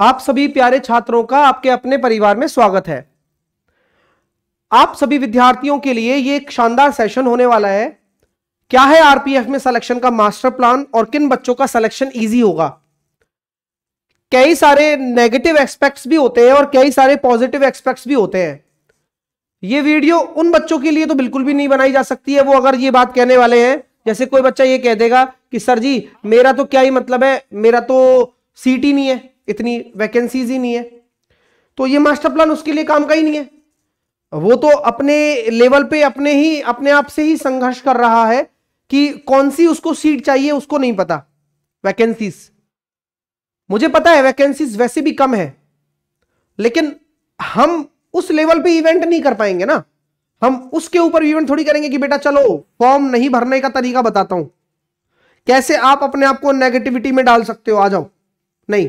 आप सभी प्यारे छात्रों का आपके अपने परिवार में स्वागत है आप सभी विद्यार्थियों के लिए ये एक शानदार सेशन होने वाला है क्या है आरपीएफ में सिलेक्शन का मास्टर प्लान और किन बच्चों का सिलेक्शन इजी होगा कई सारे नेगेटिव एक्सपेक्ट्स भी होते हैं और कई सारे पॉजिटिव एक्सपेक्ट्स भी होते हैं ये वीडियो उन बच्चों के लिए तो बिल्कुल भी नहीं बनाई जा सकती है वो अगर ये बात कहने वाले हैं जैसे कोई बच्चा ये कह देगा कि सर जी मेरा तो क्या ही मतलब है मेरा तो सीट ही नहीं है इतनी वैकेंसीज ही नहीं है तो ये मास्टर प्लान उसके लिए काम का ही नहीं है वो तो अपने लेवल पे अपने ही अपने आप से ही संघर्ष कर रहा है कि कौन सी उसको सीट चाहिए उसको नहीं पता वैकेंसीज मुझे पता है वैकेंसीज वैसे भी कम है लेकिन हम उस लेवल पे इवेंट नहीं कर पाएंगे ना हम उसके ऊपर इवेंट थोड़ी करेंगे कि बेटा चलो फॉर्म नहीं भरने का तरीका बताता हूं कैसे आप अपने आप को नेगेटिविटी में डाल सकते हो आ जाओ नहीं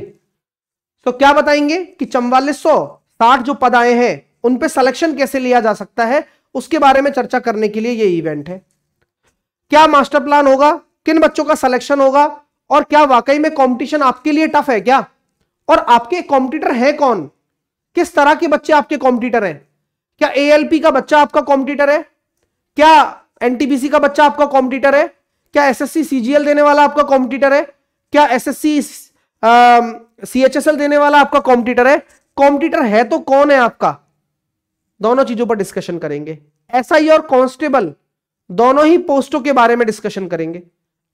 तो क्या बताएंगे कि चौवालीस साठ जो पद आए हैं उन पे सिलेक्शन कैसे लिया जा सकता है उसके बारे में चर्चा करने के लिए ये इवेंट है क्या मास्टर प्लान होगा किन बच्चों का सिलेक्शन होगा और क्या वाकई में कंपटीशन आपके लिए टफ है क्या और आपके कॉम्पिटिटर है कौन किस तरह के बच्चे आपके कॉम्पिटिटर हैं क्या एएलपी का बच्चा आपका कॉम्पिटिटर है क्या एन का बच्चा आपका कॉम्पिटिटर है क्या एस सीजीएल देने वाला आपका कॉम्पिटिटर है क्या C C H S L देने वाला आपका कॉम्पिटिटर है कॉम्पिटिटर है तो कौन है आपका दोनों चीजों पर डिस्कशन करेंगे एस आई और कॉन्स्टेबल दोनों ही पोस्टों के बारे में डिस्कशन करेंगे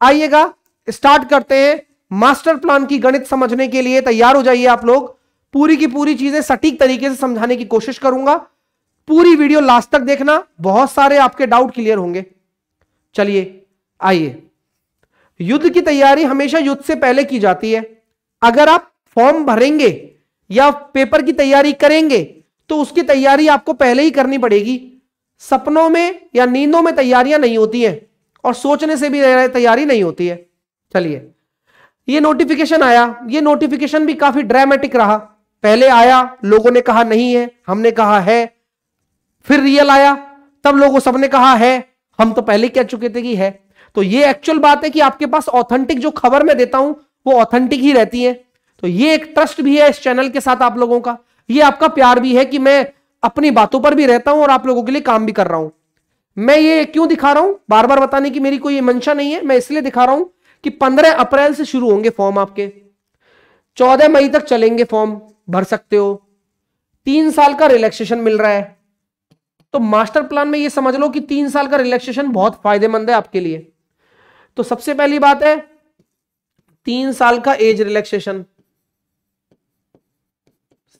आइएगा स्टार्ट करते हैं मास्टर प्लान की गणित समझने के लिए तैयार हो जाइए आप लोग पूरी की पूरी चीजें सटीक तरीके से समझाने की कोशिश करूंगा पूरी वीडियो लास्ट तक देखना बहुत सारे आपके डाउट क्लियर होंगे चलिए आइए युद्ध की तैयारी हमेशा युद्ध से पहले की जाती है अगर आप फॉर्म भरेंगे या पेपर की तैयारी करेंगे तो उसकी तैयारी आपको पहले ही करनी पड़ेगी सपनों में या नींदों में तैयारियां नहीं होती हैं और सोचने से भी तैयारी नहीं होती है चलिए ये नोटिफिकेशन आया ये नोटिफिकेशन भी काफी ड्रामेटिक रहा पहले आया लोगों ने कहा नहीं है हमने कहा है फिर रियल आया तब लोगों सबने कहा है हम तो पहले कह चुके थे कि है तो ये एक्चुअल बात है कि आपके पास ऑथेंटिक जो खबर मैं देता हूं वो ऑथेंटिक ही रहती हैं तो ये एक ट्रस्ट भी है इस चैनल के साथ आप लोगों का ये आपका प्यार भी है कि मैं अपनी बातों पर भी रहता हूं और आप लोगों के लिए काम भी कर रहा हूं मैं ये क्यों दिखा रहा हूं बार बार बताने की मेरी कोई मंशा नहीं है मैं इसलिए दिखा रहा हूं कि 15 अप्रैल से शुरू होंगे फॉर्म आपके 14 मई तक चलेंगे फॉर्म भर सकते हो तीन साल का रिलैक्सेशन मिल रहा है तो मास्टर प्लान में ये समझ लो कि तीन साल का रिलैक्सेशन बहुत फायदेमंद है आपके लिए तो सबसे पहली बात है तीन साल का एज रिलैक्सेशन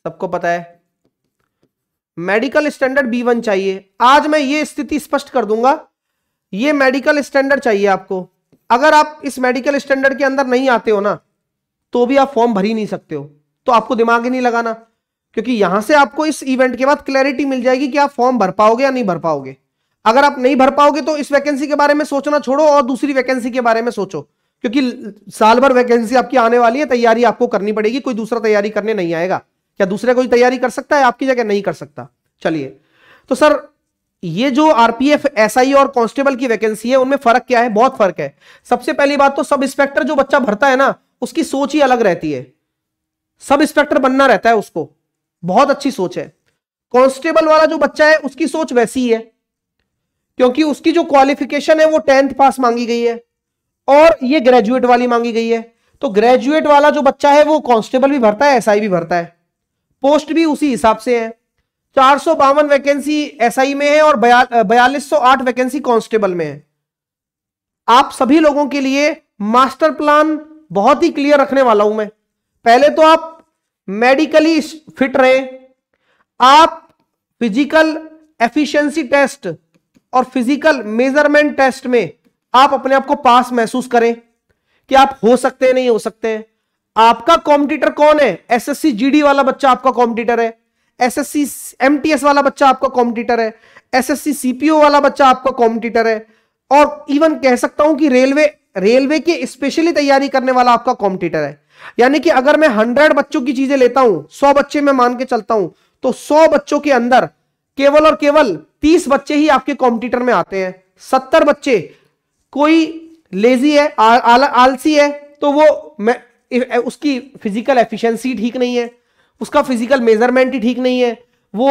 सबको पता है मेडिकल स्टैंडर्ड बी वन चाहिए आज मैं ये स्थिति स्पष्ट कर दूंगा ये मेडिकल स्टैंडर्ड चाहिए आपको अगर आप इस मेडिकल स्टैंडर्ड के अंदर नहीं आते हो ना तो भी आप फॉर्म भर ही नहीं सकते हो तो आपको दिमाग ही नहीं लगाना क्योंकि यहां से आपको इस इवेंट के बाद क्लैरिटी मिल जाएगी कि आप फॉर्म भर पाओगे या नहीं भर पाओगे अगर आप नहीं भर पाओगे तो इस वैकेंसी के बारे में सोचना छोड़ो और दूसरी वैकेंसी के बारे में सोचो क्योंकि साल भर वैकेंसी आपकी आने वाली है तैयारी आपको करनी पड़ेगी कोई दूसरा तैयारी करने नहीं आएगा क्या दूसरा कोई तैयारी कर सकता है आपकी जगह नहीं कर सकता चलिए तो सर ये जो आरपीएफ एसआई और कांस्टेबल की वैकेंसी है उनमें फर्क क्या है बहुत फर्क है सबसे पहली बात तो सब इंस्पेक्टर जो बच्चा भरता है ना उसकी सोच ही अलग रहती है सब इंस्पेक्टर बनना रहता है उसको बहुत अच्छी सोच है कांस्टेबल वाला जो बच्चा है उसकी सोच वैसी ही है क्योंकि उसकी जो क्वालिफिकेशन है वो टेंथ पास मांगी गई है और ये ग्रेजुएट वाली मांगी गई है तो ग्रेजुएट वाला जो बच्चा है वो कांस्टेबल भी भरता है एसआई भी भरता है पोस्ट भी उसी हिसाब से है चार वैकेंसी एसआई में है और बयालीस सौ वैकेंसी कांस्टेबल में है आप सभी लोगों के लिए मास्टर प्लान बहुत ही क्लियर रखने वाला हूं मैं पहले तो आप मेडिकली फिट रहे आप फिजिकल एफिशिएंसी टेस्ट और फिजिकल मेजरमेंट टेस्ट में आप अपने आप को पास महसूस करें कि आप हो सकते हैं नहीं हो सकते हैं आपका कॉम्पिटिटर कौन है एसएससी जीडी वाला बच्चा आपका कॉम्पिटिटर है एसएससी एमटीएस वाला बच्चा आपका कॉम्पिटिटर है एसएससी सीपीओ वाला बच्चा आपका कॉम्पिटिटर है और इवन कह सकता हूं कि रेलवे रेलवे की स्पेशली तैयारी करने वाला आपका कॉम्पिटिटर है यानी कि अगर मैं हंड्रेड बच्चों की चीजें लेता हूं सौ बच्चे में मान के चलता हूं तो सौ बच्चों के अंदर केवल और केवल तीस बच्चे ही आपके कॉम्पिटिटर में आते हैं सत्तर बच्चे कोई लेजी है आ, आ, आलसी है तो वो मैं उसकी फिजिकल एफिशिएंसी ठीक नहीं है उसका फिजिकल मेजरमेंट ही ठीक नहीं है वो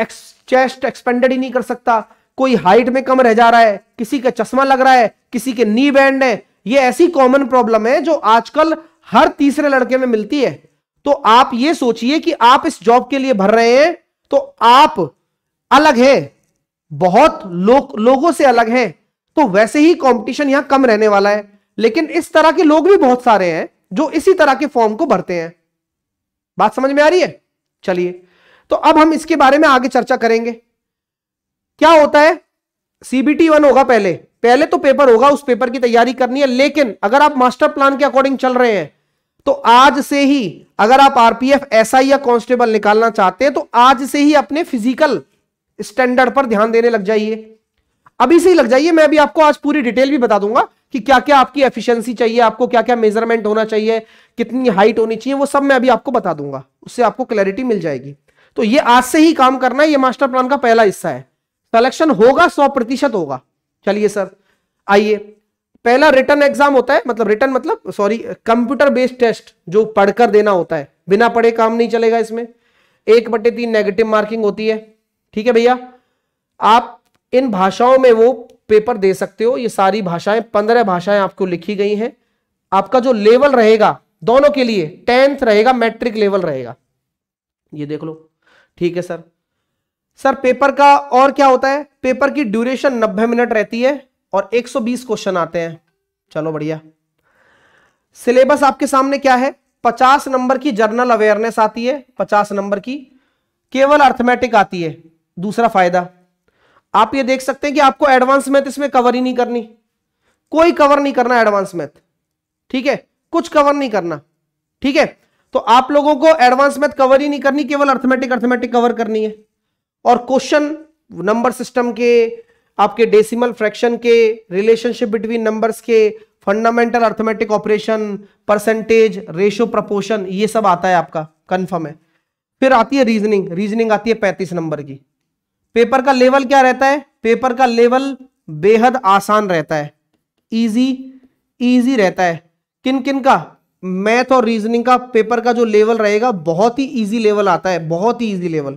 एक्स, चेस्ट एक्सपेंडेड ही नहीं कर सकता कोई हाइट में कम रह जा रहा है किसी का चश्मा लग रहा है किसी के नी बैंड है ये ऐसी कॉमन प्रॉब्लम है जो आजकल हर तीसरे लड़के में मिलती है तो आप ये सोचिए कि आप इस जॉब के लिए भर रहे हैं तो आप अलग हैं बहुत लोग लोगों से अलग हैं तो वैसे ही कॉम्पिटिशन यहां कम रहने वाला है लेकिन इस तरह के लोग भी बहुत सारे हैं जो इसी तरह के फॉर्म को भरते हैं बात समझ में आ रही है चलिए तो अब हम इसके बारे में आगे चर्चा करेंगे क्या होता है सीबीटी वन होगा पहले पहले तो पेपर होगा उस पेपर की तैयारी करनी है लेकिन अगर आप मास्टर प्लान के अकॉर्डिंग चल रहे हैं तो आज से ही अगर आप आरपीएफ एसआई या कांस्टेबल निकालना चाहते हैं तो आज से ही अपने फिजिकल स्टैंडर्ड पर ध्यान देने लग जाइए अभी से ही लग जाइए मैं अभी आपको आज पूरी डिटेल भी बता दूंगा कि क्या क्या आपकी एफिशिएंसी चाहिए आपको क्या क्या मेजरमेंट होना चाहिए कितनी हाइट होनी चाहिए वो सब मैं अभी आपको बता दूंगा उससे आपको क्लैरिटी मिल जाएगी तो ये आज से ही काम करना है ये मास्टर प्लान का पहला हिस्सा है सलेक्शन होगा सौ प्रतिशत होगा चलिए सर आइए पहला रिटर्न एग्जाम होता है मतलब रिटर्न मतलब सॉरी कंप्यूटर बेस्ड टेस्ट जो पढ़कर देना होता है बिना पढ़े काम नहीं चलेगा इसमें एक बटे तीन नेगेटिव मार्किंग होती है ठीक है भैया आप इन भाषाओं में वो पेपर दे सकते हो ये सारी भाषाएं पंद्रह भाषाएं आपको लिखी गई हैं आपका जो लेवल रहेगा दोनों के लिए टेंथ रहेगा मैट्रिक लेवल रहेगा ये देख लो ठीक है सर सर पेपर का और क्या होता है पेपर की ड्यूरेशन नब्बे मिनट रहती है और 120 क्वेश्चन आते हैं चलो बढ़िया सिलेबस आपके सामने क्या है 50 नंबर की जर्नल अवेयरनेस आती है 50 नंबर की केवल अर्थमेटिक आती है दूसरा फायदा आप ये देख सकते हैं कि आपको एडवांस मैथ इसमें कवर ही नहीं करनी कोई कवर नहीं करना एडवांस मैथ ठीक है कुछ कवर नहीं करना ठीक है तो आप लोगों को एडवांस मैथ कवर ही नहीं करनी केवल अर्थमेटिक अर्थमेटिक कवर करनी है और क्वेश्चन नंबर सिस्टम के आपके डेसिमल फ्रैक्शन के रिलेशनशिप बिटवीन नंबर्स के fundamental arithmetic operation percentage ratio proportion ये सब आता है आपका कंफर्म है फिर आती है रीजनिंग रीजनिंग आती है पैंतीस नंबर की पेपर का लेवल क्या रहता है पेपर का लेवल बेहद आसान रहता है इजी इजी रहता है किन किन का मैथ और रीजनिंग का पेपर का जो लेवल रहेगा बहुत ही इजी लेवल आता है बहुत ही इजी लेवल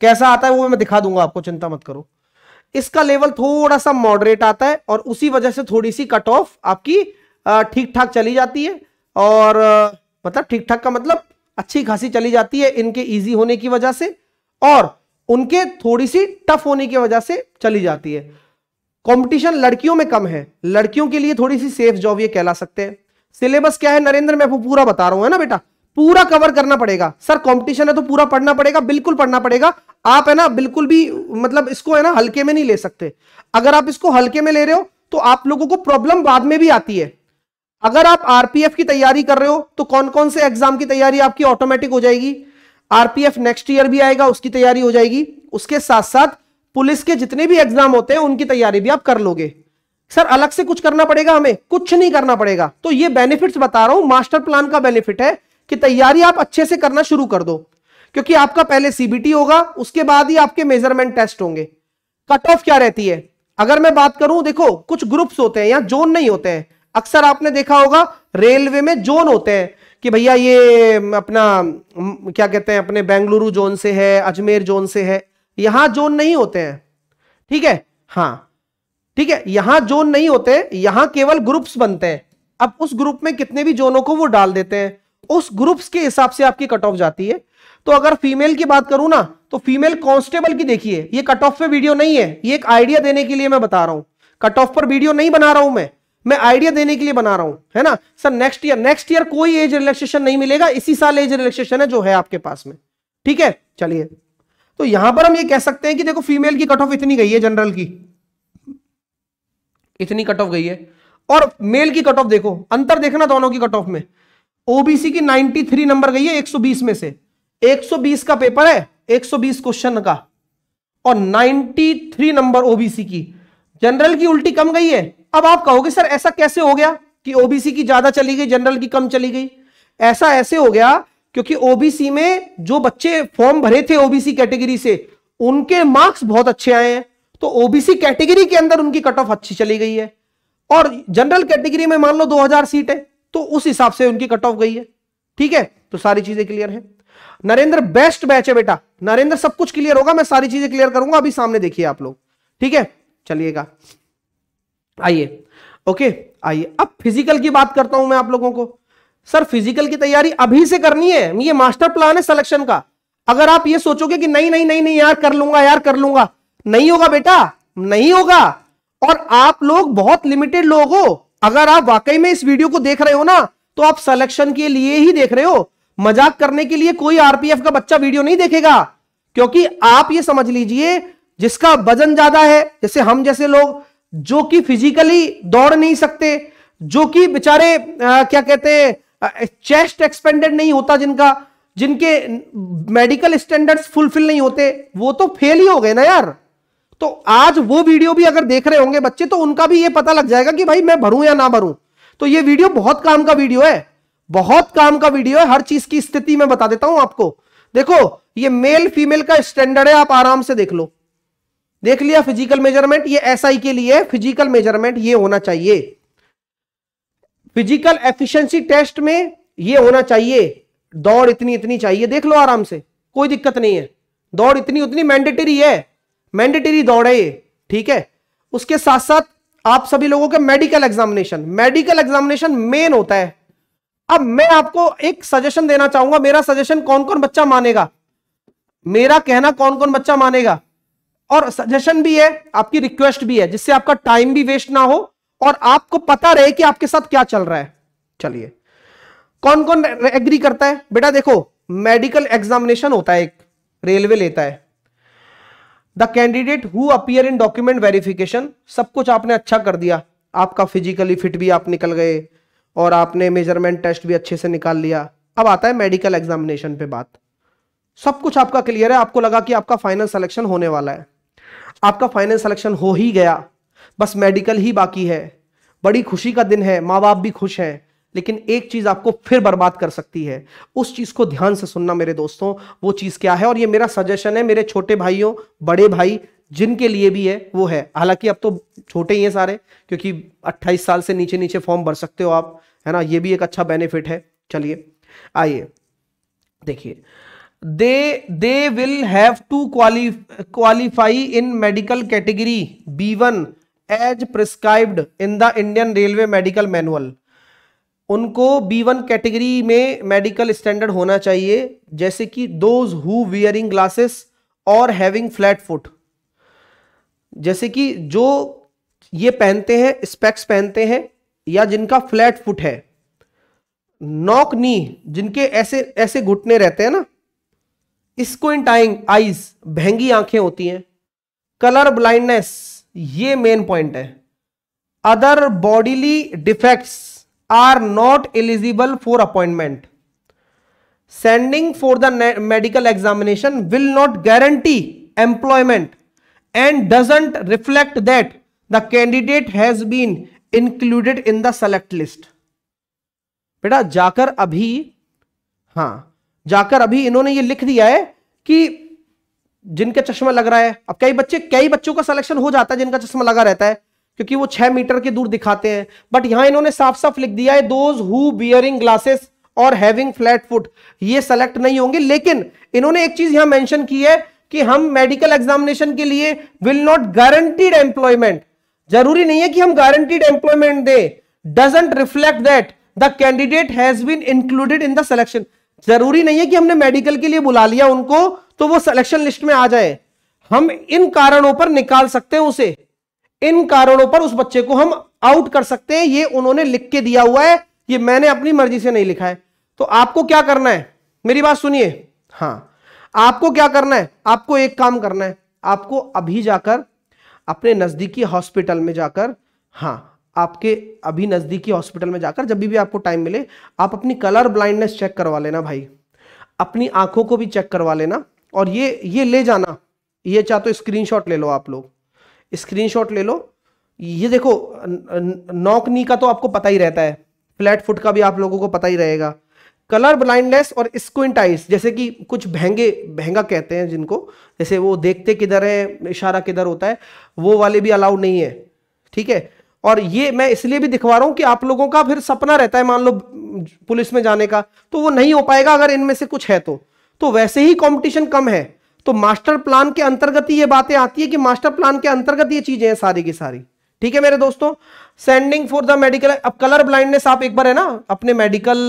कैसा आता है वो मैं दिखा दूंगा आपको चिंता मत करो इसका लेवल थोड़ा सा मॉडरेट आता है और उसी वजह से थोड़ी सी कट ऑफ आपकी ठीक ठाक चली जाती है और मतलब ठीक ठाक का मतलब अच्छी खासी चली जाती है इनके इजी होने की वजह से और उनके थोड़ी सी टफ होने की वजह से चली जाती है कंपटीशन लड़कियों में कम है लड़कियों के लिए थोड़ी सी सेफ जॉब ये कहला सकते हैं सिलेबस क्या है नरेंद्र मैं आपको पूरा बता रहा हूं है ना बेटा पूरा कवर करना पड़ेगा सर कंपटीशन है तो पूरा पढ़ना पड़ेगा बिल्कुल पढ़ना पड़ेगा आप है ना बिल्कुल भी मतलब इसको है ना हल्के में नहीं ले सकते अगर आप इसको हल्के में ले रहे हो तो आप लोगों को प्रॉब्लम बाद में भी आती है अगर आप आरपीएफ की तैयारी कर रहे हो तो कौन कौन से एग्जाम की तैयारी आपकी ऑटोमेटिक हो जाएगी आरपीएफ नेक्स्ट ईयर भी आएगा उसकी तैयारी हो जाएगी उसके साथ साथ पुलिस के जितने भी एग्जाम होते हैं उनकी तैयारी भी आप कर लोगे सर अलग से कुछ करना पड़ेगा हमें कुछ नहीं करना पड़ेगा तो ये बेनिफिट्स बता रहा हूं मास्टर प्लान का बेनिफिट है कि तैयारी आप अच्छे से करना शुरू कर दो क्योंकि आपका पहले सीबीटी होगा उसके बाद ही आपके मेजरमेंट टेस्ट होंगे कट ऑफ क्या रहती है अगर मैं बात करूं देखो कुछ ग्रुप्स होते हैं या जोन नहीं होते हैं अक्सर आपने देखा होगा रेलवे में जोन होते हैं कि भैया ये अपना क्या कहते हैं अपने बेंगलुरु जोन से है अजमेर जोन से है यहां जोन नहीं होते हैं ठीक है हाँ ठीक है यहां जोन नहीं होते यहां केवल ग्रुप्स बनते हैं अब उस ग्रुप में कितने भी जोनों को वो डाल देते हैं उस ग्रुप्स के हिसाब से आपकी कट ऑफ जाती है तो अगर फीमेल की बात करूं ना तो फीमेल कांस्टेबल की देखिए ये कट ऑफ पे वीडियो नहीं है ये एक आइडिया देने के लिए मैं बता रहा हूं कट ऑफ पर वीडियो नहीं बना रहा हूं मैं मैं आइडिया देने के लिए बना रहा हूं है ना sir next year next year कोई एज रिलैक्सेशन नहीं मिलेगा इसी साल एज रिलैक्सेशन है जो है आपके पास में ठीक है चलिए तो यहां पर हम ये कह सकते हैं कि देखो फीमेल की कट ऑफ इतनी गई है जनरल की इतनी कट ऑफ गई है और मेल की कट ऑफ देखो अंतर देखना दोनों की कट ऑफ में ओबीसी की 93 नंबर गई है 120 में से 120 का पेपर है 120 क्वेश्चन का और 93 नंबर ओबीसी की जनरल की उल्टी कम गई है अब आप कहोगे सर ऐसा कैसे हो गया कि ओबीसी की ज्यादा चली गई जनरल की कम चली गई ऐसा ऐसे हो गया क्योंकि ओबीसी में जो बच्चे फॉर्म भरे थे ओबीसी कैटेगरी से उनके मार्क्स बहुत अच्छे आए हैं तो ओबीसी कैटेगरी के अंदर उनकी कट ऑफ अच्छी चली गई है और जनरल कैटेगरी में मान लो 2000 सीट है तो उस हिसाब से उनकी कट ऑफ गई है ठीक है तो सारी चीजें क्लियर है नरेंद्र बेस्ट बैच है बेटा नरेंद्र सब कुछ क्लियर होगा मैं सारी चीजें क्लियर करूंगा अभी सामने देखिए आप लोग ठीक है चलिएगा आइए ओके आइए अब फिजिकल की बात करता हूं मैं आप लोगों को सर फिजिकल की तैयारी अभी से करनी है ये मास्टर प्लान है सिलेक्शन का अगर आप ये सोचोगे कि नहीं नहीं नहीं नहीं यार कर लूंगा यार कर लूंगा नहीं होगा बेटा नहीं होगा और आप लोग बहुत लिमिटेड लोग हो अगर आप वाकई में इस वीडियो को देख रहे हो ना तो आप सिलेक्शन के लिए ही देख रहे हो मजाक करने के लिए कोई आरपीएफ का बच्चा वीडियो नहीं देखेगा क्योंकि आप ये समझ लीजिए जिसका वजन ज्यादा है जैसे हम जैसे लोग जो कि फिजिकली दौड़ नहीं सकते जो कि बेचारे क्या कहते हैं चेस्ट एक्सपेंडेड नहीं होता जिनका जिनके मेडिकल स्टैंडर्ड्स फुलफिल नहीं होते वो तो फेल ही हो गए ना यार तो आज वो वीडियो भी अगर देख रहे होंगे बच्चे तो उनका भी ये पता लग जाएगा कि भाई मैं भरूं या ना भरूं तो ये वीडियो बहुत काम का वीडियो है बहुत काम का वीडियो है हर चीज की स्थिति में बता देता हूं आपको देखो ये मेल फीमेल का स्टैंडर्ड है आप आराम से देख लो देख लिया फिजिकल मेजरमेंट ये एसआई SI के लिए फिजिकल मेजरमेंट ये होना चाहिए फिजिकल एफिशिएंसी टेस्ट में ये होना चाहिए दौड़ इतनी इतनी चाहिए देख लो आराम से कोई दिक्कत नहीं है दौड़ इतनी उतनी मैंडेटरी है मैंडेटरी दौड़ है ये ठीक है उसके साथ साथ आप सभी लोगों के medical examination medical examination main होता है अब मैं आपको एक सजेशन देना चाहूंगा मेरा सजेशन कौन कौन बच्चा मानेगा मेरा कहना कौन कौन बच्चा मानेगा और सजेशन भी है आपकी रिक्वेस्ट भी है जिससे आपका टाइम भी वेस्ट ना हो और आपको पता रहे कि आपके साथ क्या चल रहा है चलिए कौन कौन एग्री करता है बेटा देखो मेडिकल एग्जामिनेशन होता है एक रेलवे लेता है the candidate who appear in document verification सब कुछ आपने अच्छा कर दिया आपका फिजिकली फिट भी आप निकल गए और आपने मेजरमेंट टेस्ट भी अच्छे से निकाल लिया अब आता है मेडिकल एग्जामिनेशन पे बात सब कुछ आपका क्लियर है आपको लगा कि आपका फाइनल सिलेक्शन होने वाला है आपका फाइनल सिलेक्शन हो ही गया बस मेडिकल ही बाकी है बड़ी खुशी का दिन है माँ बाप भी खुश हैं लेकिन एक चीज़ आपको फिर बर्बाद कर सकती है उस चीज़ को ध्यान से सुनना मेरे दोस्तों वो चीज़ क्या है और ये मेरा सजेशन है मेरे छोटे भाइयों बड़े भाई जिनके लिए भी है वो है हालांकि अब तो छोटे ही हैं सारे क्योंकि 28 साल से नीचे नीचे फॉर्म भर सकते हो आप है ना ये भी एक अच्छा बेनिफिट है चलिए आइए देखिए they they will have to qualify qualify in medical category B one as prescribed in the Indian railway medical manual उनको बी वन कैटेगरी में मेडिकल स्टैंडर्ड होना चाहिए जैसे कि दोज हु वियरिंग ग्लासेस और हैविंग फ्लैट फुट जैसे कि जो ये पहनते हैं स्पेक्स पहनते हैं या जिनका फ्लैट फुट है नॉक नी जिनके ऐसे ऐसे घुटने रहते हैं ना स्क्विंट आईज भहंगी आंखें होती हैं कलर ब्लाइंडनेस ये मेन पॉइंट है other bodily defects are not eligible for appointment sending for the medical examination will not guarantee employment and doesn't reflect that the candidate has been included in the select list बेटा जाकर अभी हाँ जाकर अभी इन्होंने ये लिख दिया है कि जिनके चश्मा लग रहा है अब कई बच्चे कई बच्चों का सिलेक्शन हो जाता है जिनका चश्मा लगा रहता है क्योंकि वो छह मीटर के दूर दिखाते हैं बट यहां इन्होंने साफ साफ लिख दिया है दोज हु बियरिंग ग्लासेस और हैविंग फ्लैट फुट ये सेलेक्ट नहीं होंगे लेकिन इन्होंने एक चीज यहां मेंशन की है कि हम मेडिकल एग्जामिनेशन के लिए विल नॉट गारंटीड एम्प्लॉयमेंट जरूरी नहीं है कि हम गारंटीड एम्प्लॉयमेंट दे doesn't reflect that the candidate has been included in the selection जरूरी नहीं है कि हमने मेडिकल के लिए बुला लिया उनको तो वो सिलेक्शन लिस्ट में आ जाए हम इन कारणों पर निकाल सकते हैं उसे इन कारणों पर उस बच्चे को हम आउट कर सकते हैं ये उन्होंने लिख के दिया हुआ है ये मैंने अपनी मर्जी से नहीं लिखा है तो आपको क्या करना है मेरी बात सुनिए हाँ आपको क्या करना है आपको एक काम करना है आपको अभी जाकर अपने नजदीकी हॉस्पिटल में जाकर हाँ आपके अभी नज़दीकी हॉस्पिटल में जाकर जब भी आपको टाइम मिले आप अपनी कलर ब्लाइंडनेस चेक करवा लेना भाई अपनी आंखों को भी चेक करवा लेना और ये ये ले जाना ये चाहे तो स्क्रीनशॉट ले लो आप लोग स्क्रीनशॉट ले लो ये देखो नॉक नी का तो आपको पता ही रहता है फ्लैट फुट का भी आप लोगों को पता ही रहेगा कलर ब्लाइंडनेस और स्क्विंट आइज जैसे कि कुछ भहंगे भहंगा कहते हैं जिनको जैसे वो देखते किधर है इशारा किधर होता है वो वाले भी अलाउड नहीं है ठीक है और ये मैं इसलिए भी दिखवा रहा हूं कि आप लोगों का फिर सपना रहता है मान लो पुलिस में जाने का तो वो नहीं हो पाएगा अगर इनमें से कुछ है तो तो वैसे ही कंपटीशन कम है तो मास्टर प्लान के अंतर्गत ही ये बातें आती है कि मास्टर प्लान के अंतर्गत ये चीजें हैं सारी की सारी ठीक है मेरे दोस्तों सेंडिंग फॉर द मेडिकल अब कलर ब्लाइंडनेस आप एक बार है ना अपने मेडिकल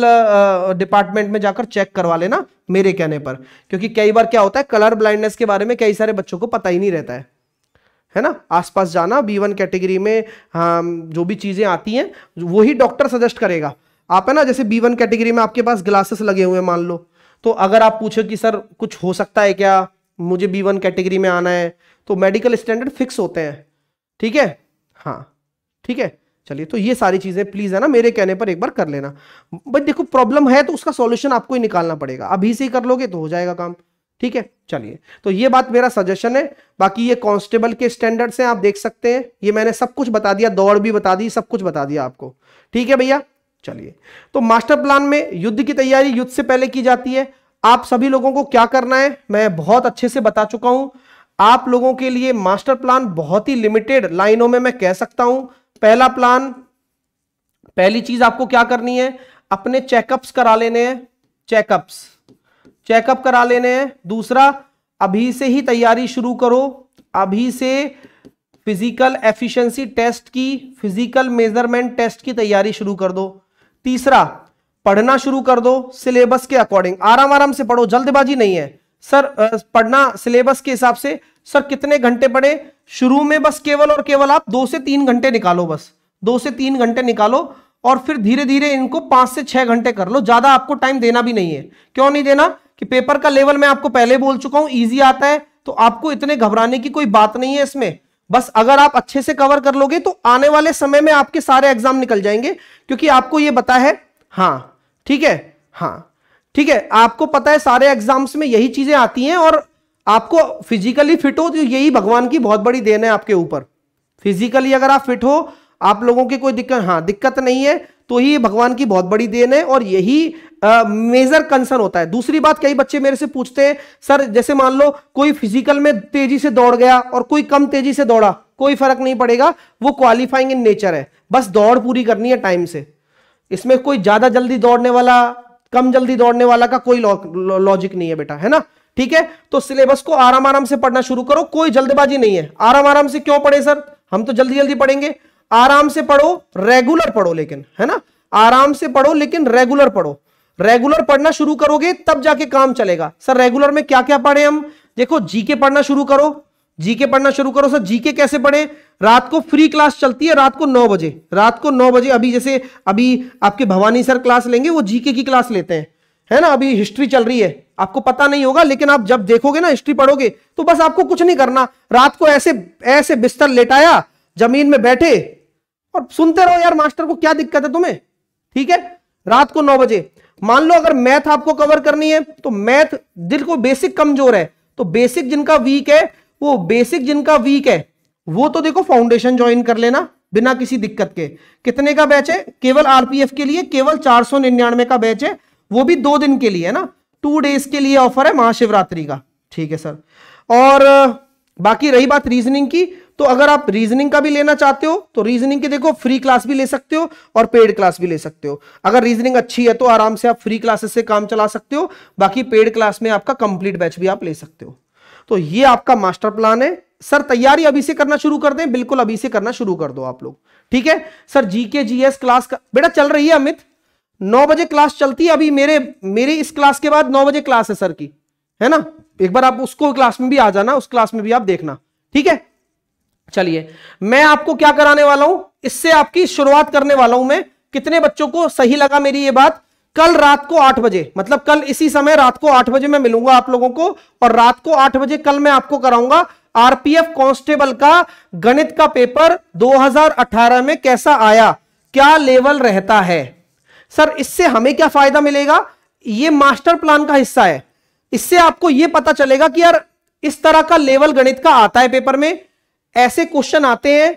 डिपार्टमेंट में जाकर चेक करवा लेना मेरे कहने पर क्योंकि कई बार क्या होता है कलर ब्लाइंडनेस के बारे में कई सारे बच्चों को पता ही नहीं रहता है है ना आसपास जाना बी वन कैटेगरी में हाँ, जो भी चीज़ें आती हैं वही डॉक्टर सजेस्ट करेगा आप है ना जैसे बी वन कैटेगरी में आपके पास ग्लासेस लगे हुए हैं मान लो तो अगर आप पूछो कि सर कुछ हो सकता है क्या मुझे बी वन कैटेगरी में आना है तो मेडिकल स्टैंडर्ड फिक्स होते हैं ठीक है हाँ ठीक है चलिए तो ये सारी चीज़ें प्लीज़ है ना मेरे कहने पर एक बार कर लेना बट देखो प्रॉब्लम है तो उसका सॉल्यूशन आपको ही निकालना पड़ेगा अभी से ही कर लोगे तो हो जाएगा काम ठीक है चलिए तो ये बात मेरा सजेशन है बाकी ये कांस्टेबल के स्टैंडर्ड्स हैं आप देख सकते हैं ये मैंने सब कुछ बता दिया दौड़ भी बता दी सब कुछ बता दिया आपको ठीक है भैया चलिए तो मास्टर प्लान में युद्ध की तैयारी युद्ध से पहले की जाती है आप सभी लोगों को क्या करना है मैं बहुत अच्छे से बता चुका हूं आप लोगों के लिए मास्टर प्लान बहुत ही लिमिटेड लाइनों में मैं कह सकता हूं पहला प्लान पहली चीज आपको क्या करनी है अपने चेकअप्स करा लेने हैं चेकअप्स चेकअप करा लेने हैं दूसरा अभी से ही तैयारी शुरू करो अभी से फिजिकल एफिशिएंसी टेस्ट की फिजिकल मेजरमेंट टेस्ट की तैयारी शुरू कर दो तीसरा पढ़ना शुरू कर दो सिलेबस के अकॉर्डिंग आराम आराम से पढ़ो जल्दबाजी नहीं है सर पढ़ना सिलेबस के हिसाब से सर कितने घंटे पढ़े शुरू में बस केवल और केवल आप दो से तीन घंटे निकालो बस दो से तीन घंटे निकालो और फिर धीरे धीरे इनको पांच से छह घंटे कर लो ज्यादा आपको टाइम देना भी नहीं है क्यों नहीं देना कि पेपर का लेवल मैं आपको पहले बोल चुका हूं ईजी आता है तो आपको इतने घबराने की कोई बात नहीं है इसमें बस अगर आप अच्छे से कवर कर लोगे तो आने वाले समय में आपके सारे एग्जाम निकल जाएंगे क्योंकि आपको ये पता है हाँ ठीक है हाँ ठीक है आपको पता है सारे एग्जाम्स में यही चीजें आती हैं और आपको फिजिकली फिट हो तो यही भगवान की बहुत बड़ी देन है आपके ऊपर फिजिकली अगर आप फिट हो आप लोगों की कोई दिक्कत हाँ दिक्कत नहीं है तो ही भगवान की बहुत बड़ी देन है और यही मेजर कंसर्न होता है दूसरी बात कई बच्चे मेरे से पूछते हैं सर जैसे मान लो कोई फिजिकल में तेजी से दौड़ गया और कोई कम तेजी से दौड़ा कोई फर्क नहीं पड़ेगा वो क्वालिफाइंग इन नेचर है बस दौड़ पूरी करनी है टाइम से इसमें कोई ज्यादा जल्दी दौड़ने वाला कम जल्दी दौड़ने वाला का कोई लॉजिक नहीं है बेटा है ना ठीक है तो सिलेबस को आराम आराम से पढ़ना शुरू करो कोई जल्दबाजी नहीं है आराम आराम से क्यों पढ़े सर हम तो जल्दी जल्दी पढ़ेंगे आराम से पढ़ो रेगुलर पढ़ो लेकिन है ना आराम से पढ़ो लेकिन रेगुलर पढ़ो रेगुलर पढ़ना शुरू करोगे तब जाके काम चलेगा सर रेगुलर में क्या क्या पढ़े हम देखो जीके पढ़ना शुरू करो जीके पढ़ना शुरू करो सर जीके कैसे पढ़े रात को फ्री क्लास चलती है रात को नौ बजे रात को नौ बजे अभी जैसे अभी आपके भवानी सर क्लास लेंगे वो जीके की क्लास लेते हैं है ना अभी हिस्ट्री चल रही है आपको पता नहीं होगा लेकिन आप जब देखोगे ना हिस्ट्री पढ़ोगे तो बस आपको कुछ नहीं करना रात को ऐसे ऐसे बिस्तर लेटाया जमीन में बैठे और सुनते रहो यार मास्टर को क्या दिक्कत है तुम्हें ठीक है रात को नौ बजे मान लो अगर मैथ आपको कवर करनी है तो मैथ जिनको बेसिक कमजोर है तो बेसिक जिनका वीक है वो बेसिक जिनका वीक है वो तो देखो फाउंडेशन ज्वाइन कर लेना बिना किसी दिक्कत के कितने का बैच है केवल आरपीएफ के लिए केवल चार सौ निन्यानवे का बैच है वो भी दो दिन के लिए है ना टू डेज के लिए ऑफर है महाशिवरात्रि का ठीक है सर और बाकी रही बात रीजनिंग की तो अगर आप रीजनिंग का भी लेना चाहते हो तो रीजनिंग के देखो फ्री क्लास भी ले सकते हो और पेड क्लास भी ले सकते हो अगर रीजनिंग अच्छी है तो आराम से आप फ्री क्लासेस से काम चला सकते हो बाकी पेड क्लास में आपका कंप्लीट बैच भी आप ले सकते हो तो ये आपका मास्टर प्लान है सर तैयारी अभी से करना शुरू कर दें बिल्कुल अभी से करना शुरू कर दो आप लोग ठीक है सर जीके जीएस क्लास का बेटा चल रही है अमित नौ बजे क्लास चलती है अभी मेरे मेरे इस क्लास के बाद नौ बजे क्लास है सर की है ना एक बार आप उसको क्लास में भी आ जाना उस क्लास में भी आप देखना ठीक है चलिए मैं आपको क्या कराने वाला हूं इससे आपकी शुरुआत करने वाला हूं मैं कितने बच्चों को सही लगा मेरी ये बात कल रात को आठ बजे मतलब कल इसी समय रात को आठ बजे मैं मिलूंगा आप लोगों को और रात को आठ बजे कल मैं आपको कराऊंगा आरपीएफ कांस्टेबल का गणित का पेपर 2018 में कैसा आया क्या लेवल रहता है सर इससे हमें क्या फायदा मिलेगा ये मास्टर प्लान का हिस्सा है इससे आपको यह पता चलेगा कि यार इस तरह का लेवल गणित का आता है पेपर में ऐसे क्वेश्चन आते हैं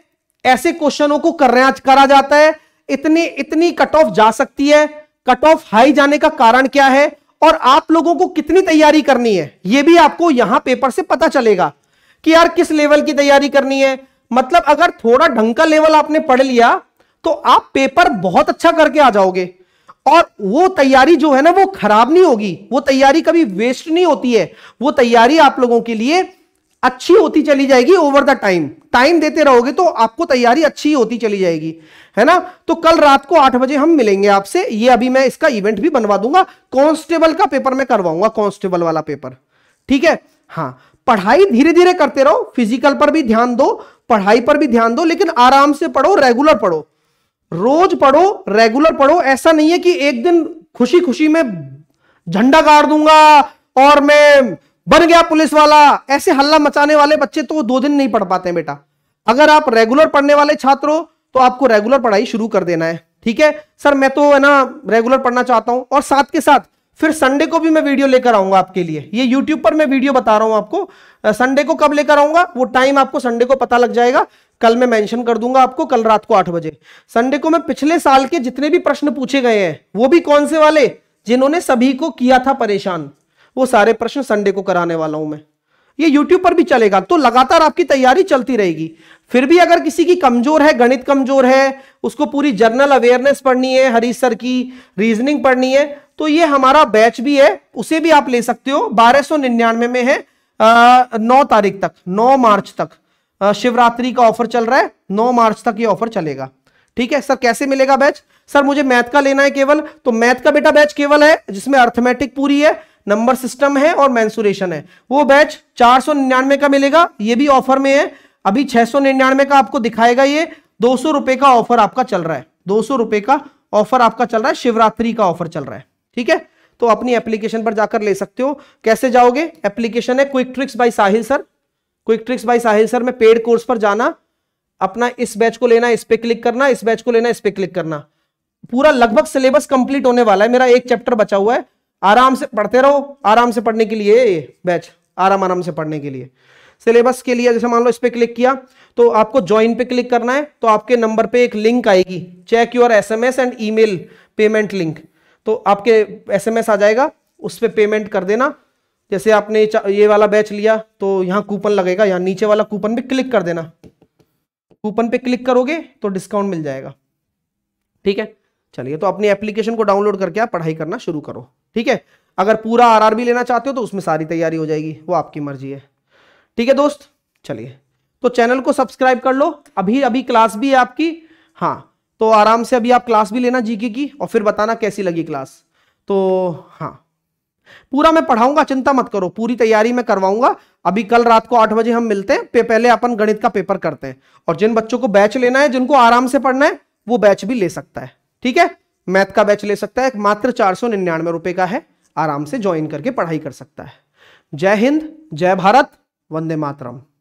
ऐसे क्वेश्चनों को करना करा जाता है इतनी इतनी कट ऑफ जा सकती है कट ऑफ हाई जाने का कारण क्या है और आप लोगों को कितनी तैयारी करनी है यह भी आपको यहां पेपर से पता चलेगा कि यार किस लेवल की तैयारी करनी है मतलब अगर थोड़ा ढंग का लेवल आपने पढ़ लिया तो आप पेपर बहुत अच्छा करके आ जाओगे और वो तैयारी जो है ना वो खराब नहीं होगी वो तैयारी कभी वेस्ट नहीं होती है वो तैयारी आप लोगों के लिए अच्छी होती चली जाएगी ओवर द टाइम टाइम देते रहोगे तो आपको तैयारी अच्छी होती चली जाएगी है ना तो कल रात को आठ बजे हम मिलेंगे आपसे ये अभी मैं इसका इवेंट भी बनवा दूंगा कांस्टेबल का पेपर मैं करवाऊंगा कांस्टेबल वाला पेपर ठीक है हाँ पढ़ाई धीरे धीरे करते रहो फिजिकल पर भी ध्यान दो पढ़ाई पर भी ध्यान दो लेकिन आराम से पढ़ो रेगुलर पढ़ो रोज पढ़ो रेगुलर पढ़ो ऐसा नहीं है कि एक दिन खुशी खुशी में झंडा गाड़ दूंगा और मैं बन गया पुलिस वाला ऐसे हल्ला मचाने वाले बच्चे तो दो दिन नहीं पढ़ पाते हैं बेटा अगर आप रेगुलर पढ़ने वाले छात्र हो तो आपको रेगुलर पढ़ाई शुरू कर देना है ठीक है सर मैं तो है ना रेगुलर पढ़ना चाहता हूं और साथ के साथ फिर संडे को भी मैं वीडियो लेकर आऊंगा आपके लिए ये यूट्यूब पर मैं वीडियो बता रहा हूं आपको संडे को कब लेकर आऊंगा वो टाइम आपको संडे को पता लग जाएगा कल मैं मेंशन कर दूंगा आपको कल रात को आठ बजे संडे को मैं पिछले साल के जितने भी प्रश्न पूछे गए हैं वो भी कौन से वाले जिन्होंने सभी को किया था परेशान वो सारे प्रश्न संडे को कराने वाला हूं मैं ये यूट्यूब पर भी चलेगा तो लगातार आपकी तैयारी चलती रहेगी फिर भी अगर किसी की कमजोर है गणित कमजोर है उसको पूरी जर्नल अवेयरनेस पढ़नी है हरीश सर की रीजनिंग पढ़नी है तो ये हमारा बैच भी है उसे भी आप ले सकते हो बारह सौ निन्यानवे में है नौ तारीख तक नौ मार्च तक शिवरात्रि का ऑफर चल रहा है नौ मार्च तक ये ऑफर चलेगा ठीक है सर कैसे मिलेगा बैच सर मुझे मैथ का लेना है केवल तो मैथ का बेटा बैच केवल है जिसमें अर्थमेटिक पूरी है नंबर सिस्टम है और मैंसुरेशन है वो बैच चार सौ निन्यानवे का मिलेगा ये भी ऑफर में है अभी छह सौ निन्यानवे का आपको दिखाएगा ये दो सौ रुपए का ऑफर आपका चल रहा है दो सौ रुपए का ऑफर आपका चल रहा है शिवरात्रि का ऑफर चल रहा है ठीक है तो अपनी एप्लीकेशन पर जाकर ले सकते हो कैसे जाओगे एप्लीकेशन है quick tricks by Sahil sir quick tricks by Sahil sir में पेड कोर्स पर जाना अपना इस बैच को लेना इस पे क्लिक करना इस बैच को लेना इस पे क्लिक करना पूरा लगभग सिलेबस कंप्लीट होने वाला है मेरा एक चैप्टर बचा हुआ है आराम से पढ़ते रहो आराम से पढ़ने के लिए बैच आराम आराम से पढ़ने के लिए सिलेबस के लिए जैसे मान लो इस पर क्लिक किया तो आपको ज्वाइन पे क्लिक करना है तो आपके नंबर पे एक लिंक आएगी check your SMS and email payment link तो आपके एसएमएस आ जाएगा उस पर पेमेंट कर देना जैसे आपने ये वाला बैच लिया तो यहाँ कूपन लगेगा यहाँ नीचे वाला कूपन पे क्लिक कर देना कूपन पे क्लिक करोगे तो डिस्काउंट मिल जाएगा ठीक है चलिए तो अपनी एप्लीकेशन को डाउनलोड करके आप पढ़ाई करना शुरू करो ठीक है अगर पूरा आर लेना चाहते हो तो उसमें सारी तैयारी हो जाएगी वो आपकी मर्जी है ठीक है दोस्त चलिए तो चैनल को सब्सक्राइब कर लो अभी अभी क्लास भी है आपकी हाँ तो आराम से अभी आप क्लास भी लेना जीके की और फिर बताना कैसी लगी क्लास तो हाँ पूरा मैं पढ़ाऊंगा चिंता मत करो पूरी तैयारी मैं करवाऊंगा अभी कल रात को आठ बजे हम मिलते हैं पे पहले अपन गणित का पेपर करते हैं और जिन बच्चों को बैच लेना है जिनको आराम से पढ़ना है वो बैच भी ले सकता है ठीक है मैथ का बैच ले सकता है मात्र चार सौ निन्यानवे रुपए का है आराम से ज्वाइन करके पढ़ाई कर सकता है जय हिंद जय भारत वंदे मातरम